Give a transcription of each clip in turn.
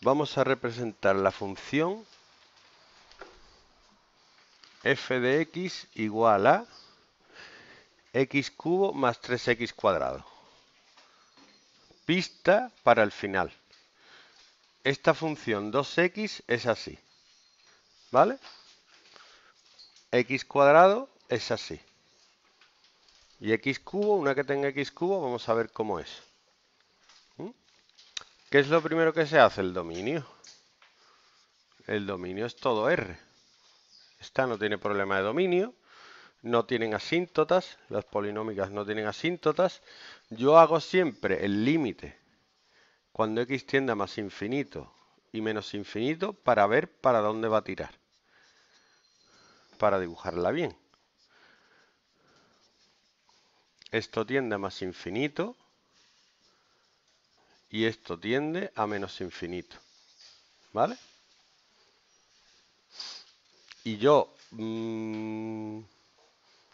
vamos a representar la función f de x igual a x cubo más 3x cuadrado. Pista para el final. Esta función 2x es así. ¿Vale? x cuadrado es así. Y x cubo, una que tenga x cubo, vamos a ver cómo es. ¿Qué es lo primero que se hace? El dominio. El dominio es todo R. Esta no tiene problema de dominio. No tienen asíntotas. Las polinómicas no tienen asíntotas. Yo hago siempre el límite. Cuando x tienda más infinito y menos infinito para ver para dónde va a tirar. Para dibujarla bien. Esto tiende a más infinito y esto tiende a menos infinito. ¿Vale? Y yo mm,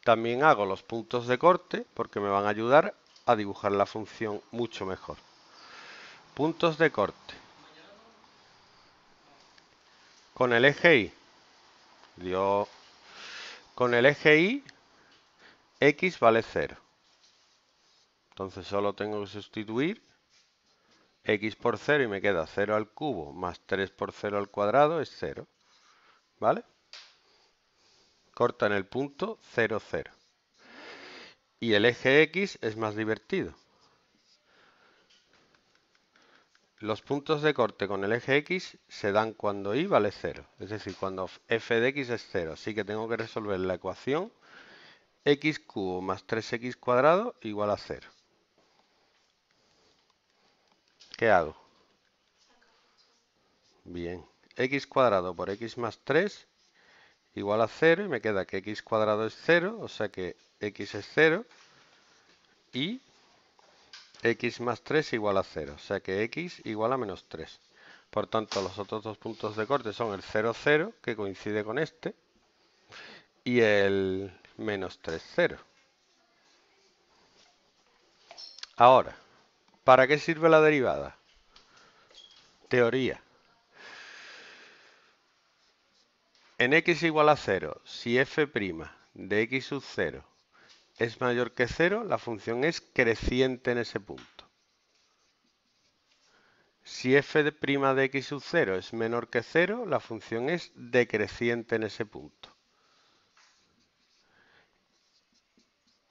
también hago los puntos de corte porque me van a ayudar a dibujar la función mucho mejor. Puntos de corte. Con el eje Y. Con el eje Y, X vale 0. Entonces solo tengo que sustituir x por 0 y me queda 0 al cubo más 3 por 0 al cuadrado es 0. ¿Vale? Corta en el punto 0, 0. Y el eje X es más divertido. Los puntos de corte con el eje X se dan cuando y vale 0. Es decir, cuando f de x es 0. Así que tengo que resolver la ecuación x cubo más 3x cuadrado igual a 0. ¿Qué hago? Bien, x cuadrado por x más 3 igual a 0 y me queda que x cuadrado es 0, o sea que x es 0 y x más 3 igual a 0, o sea que x igual a menos 3. Por tanto, los otros dos puntos de corte son el 0, 0, que coincide con este, y el menos 3, 0. Ahora, ¿Para qué sirve la derivada? Teoría. En x igual a 0, si f' de x sub 0 es mayor que 0, la función es creciente en ese punto. Si f' de x sub 0 es menor que 0, la función es decreciente en ese punto.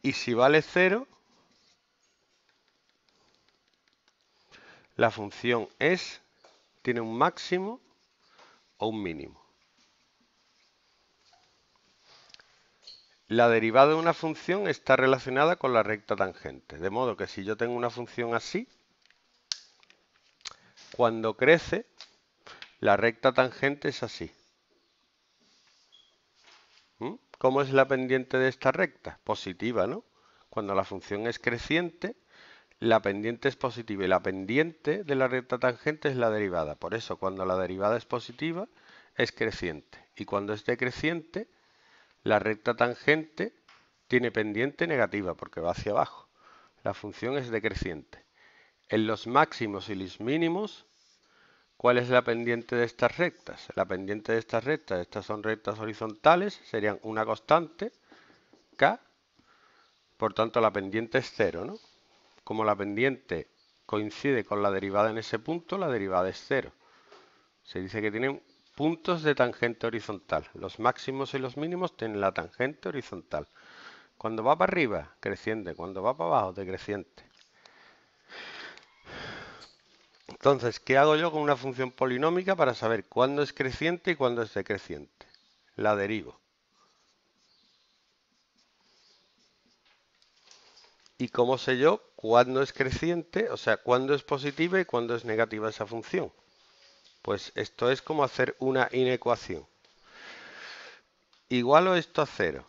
Y si vale 0, la función es tiene un máximo o un mínimo. La derivada de una función está relacionada con la recta tangente, de modo que si yo tengo una función así, cuando crece, la recta tangente es así. ¿Mm? ¿Cómo es la pendiente de esta recta? Positiva, ¿no? Cuando la función es creciente, la pendiente es positiva y la pendiente de la recta tangente es la derivada. Por eso, cuando la derivada es positiva, es creciente. Y cuando es decreciente, la recta tangente tiene pendiente negativa porque va hacia abajo. La función es decreciente. En los máximos y los mínimos, ¿cuál es la pendiente de estas rectas? La pendiente de estas rectas, estas son rectas horizontales, serían una constante, k. Por tanto, la pendiente es cero, ¿no? como la pendiente coincide con la derivada en ese punto, la derivada es cero. Se dice que tienen puntos de tangente horizontal. Los máximos y los mínimos tienen la tangente horizontal. Cuando va para arriba, creciente. Cuando va para abajo, decreciente. Entonces, ¿qué hago yo con una función polinómica para saber cuándo es creciente y cuándo es decreciente? La derivo. ¿Y cómo sé yo cuándo es creciente? O sea, cuándo es positiva y cuándo es negativa esa función. Pues esto es como hacer una inecuación. Igualo esto a cero.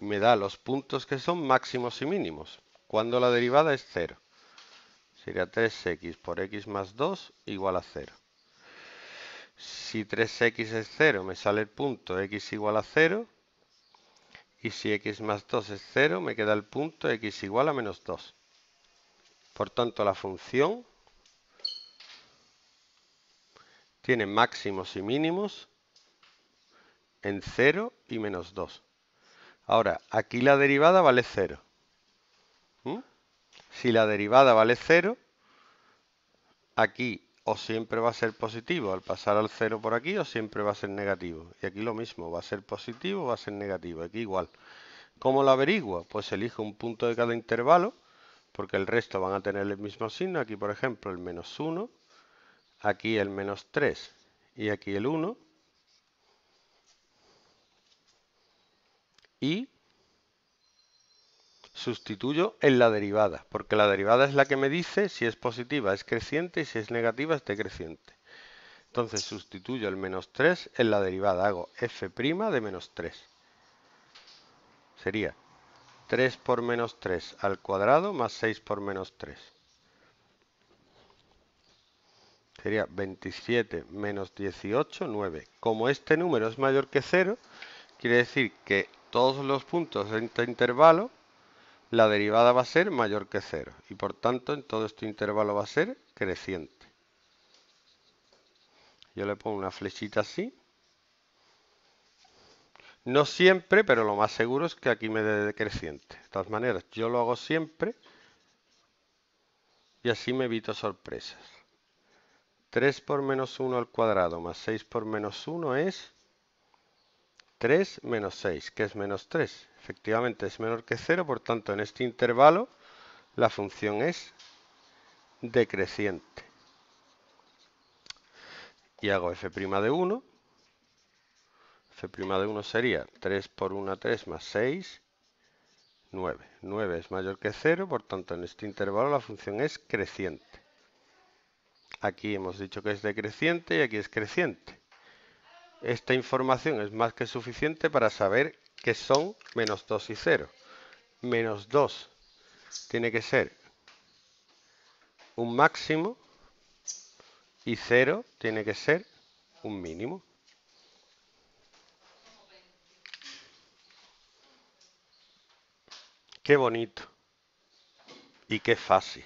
Me da los puntos que son máximos y mínimos. Cuando la derivada es cero. Sería 3x por x más 2 igual a cero. Si 3x es 0 me sale el punto x igual a 0 y si x más 2 es 0, me queda el punto x igual a menos 2. Por tanto, la función tiene máximos y mínimos en 0 y menos 2. Ahora, aquí la derivada vale 0. ¿Mm? Si la derivada vale 0, aquí o siempre va a ser positivo al pasar al 0 por aquí o siempre va a ser negativo. Y aquí lo mismo, va a ser positivo o va a ser negativo, aquí igual. ¿Cómo lo averigua? Pues elijo un punto de cada intervalo, porque el resto van a tener el mismo signo. Aquí, por ejemplo, el menos 1, aquí el menos 3 y aquí el 1. Y sustituyo en la derivada, porque la derivada es la que me dice si es positiva es creciente y si es negativa es decreciente. Entonces sustituyo el menos 3 en la derivada, hago f' de menos 3. Sería 3 por menos 3 al cuadrado más 6 por menos 3. Sería 27 menos 18, 9. Como este número es mayor que 0, quiere decir que todos los puntos de este intervalo la derivada va a ser mayor que 0 y por tanto en todo este intervalo va a ser creciente. Yo le pongo una flechita así. No siempre, pero lo más seguro es que aquí me dé creciente. De todas maneras, yo lo hago siempre y así me evito sorpresas. 3 por menos 1 al cuadrado más 6 por menos 1 es 3 menos 6, que es menos 3. Efectivamente es menor que 0, por tanto en este intervalo la función es decreciente. Y hago f' de 1. f' de 1 sería 3 por 1, 3 más 6, 9. 9 es mayor que 0, por tanto en este intervalo la función es creciente. Aquí hemos dicho que es decreciente y aquí es creciente. Esta información es más que suficiente para saber que son menos 2 y 0. Menos 2 tiene que ser un máximo y 0 tiene que ser un mínimo. Qué bonito y qué fácil.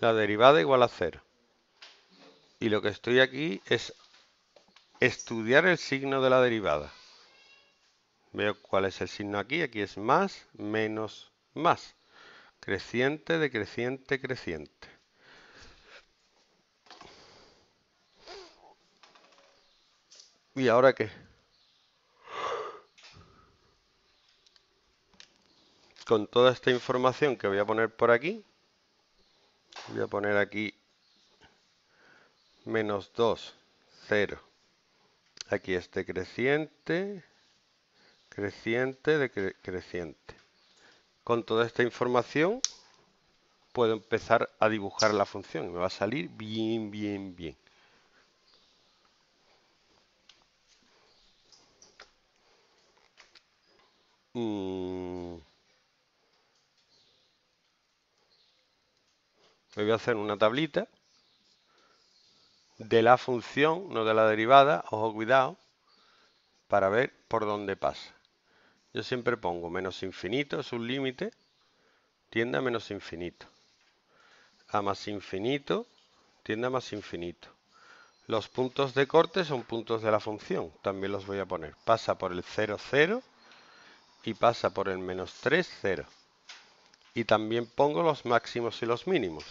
la derivada igual a cero. Y lo que estoy aquí es estudiar el signo de la derivada. Veo cuál es el signo aquí. Aquí es más, menos, más. Creciente, decreciente, creciente. ¿Y ahora qué? Con toda esta información que voy a poner por aquí, voy a poner aquí menos 2, 0. Aquí este creciente, creciente, de creciente. Con toda esta información puedo empezar a dibujar la función me va a salir bien, bien, bien. Mm. voy a hacer una tablita de la función, no de la derivada, ojo cuidado, para ver por dónde pasa. Yo siempre pongo menos infinito, es un límite, tienda a menos infinito, a más infinito, tienda a más infinito. Los puntos de corte son puntos de la función, también los voy a poner. Pasa por el 0, 0 y pasa por el menos 3, 0. Y también pongo los máximos y los mínimos.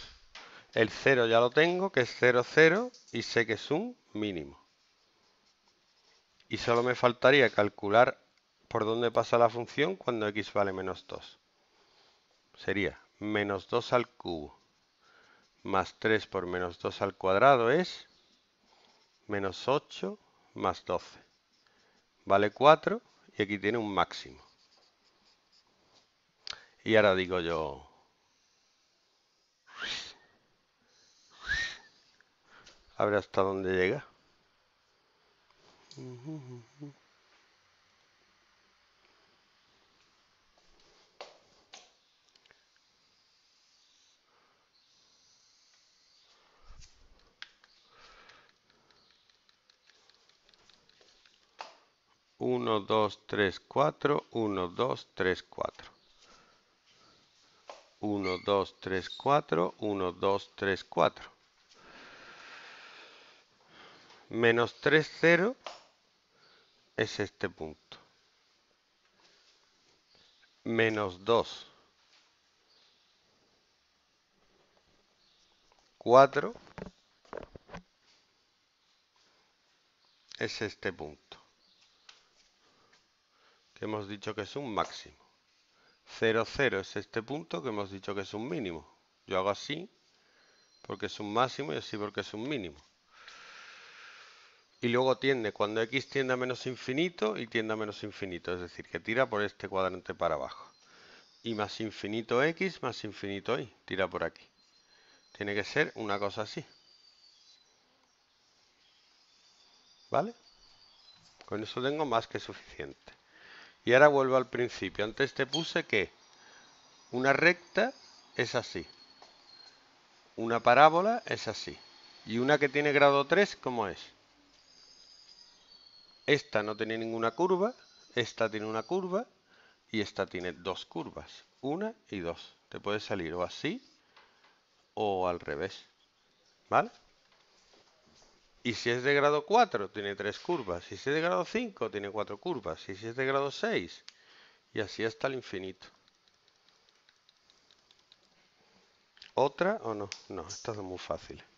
El 0 ya lo tengo, que es 0, 0, y sé que es un mínimo. Y solo me faltaría calcular por dónde pasa la función cuando x vale menos 2. Sería menos 2 al cubo más 3 por menos 2 al cuadrado es menos 8 más 12. Vale 4 y aquí tiene un máximo. Y ahora digo yo, Habrá hasta dónde llega. 1, 2, 3, 4, 1, 2, 3, 4. 1, 2, 3, 4, 1, 2, 3, 4 menos 3, 0 es este punto. Menos 2, 4 es este punto. Que hemos dicho que es un máximo. 0, 0 es este punto que hemos dicho que es un mínimo. Yo hago así porque es un máximo y así porque es un mínimo y luego tiende cuando x tiende a menos infinito y tiende a menos infinito, es decir, que tira por este cuadrante para abajo. Y más infinito x más infinito y, tira por aquí. Tiene que ser una cosa así. ¿Vale? Con eso tengo más que suficiente. Y ahora vuelvo al principio. Antes te puse que una recta es así. Una parábola es así. Y una que tiene grado 3, ¿cómo es? Esta no tiene ninguna curva, esta tiene una curva y esta tiene dos curvas, una y dos. Te puede salir o así o al revés, ¿vale? Y si es de grado 4, tiene tres curvas. Si es de grado 5, tiene cuatro curvas. Y Si es de grado 6, y así hasta el infinito. ¿Otra o no? No, estas son muy fáciles.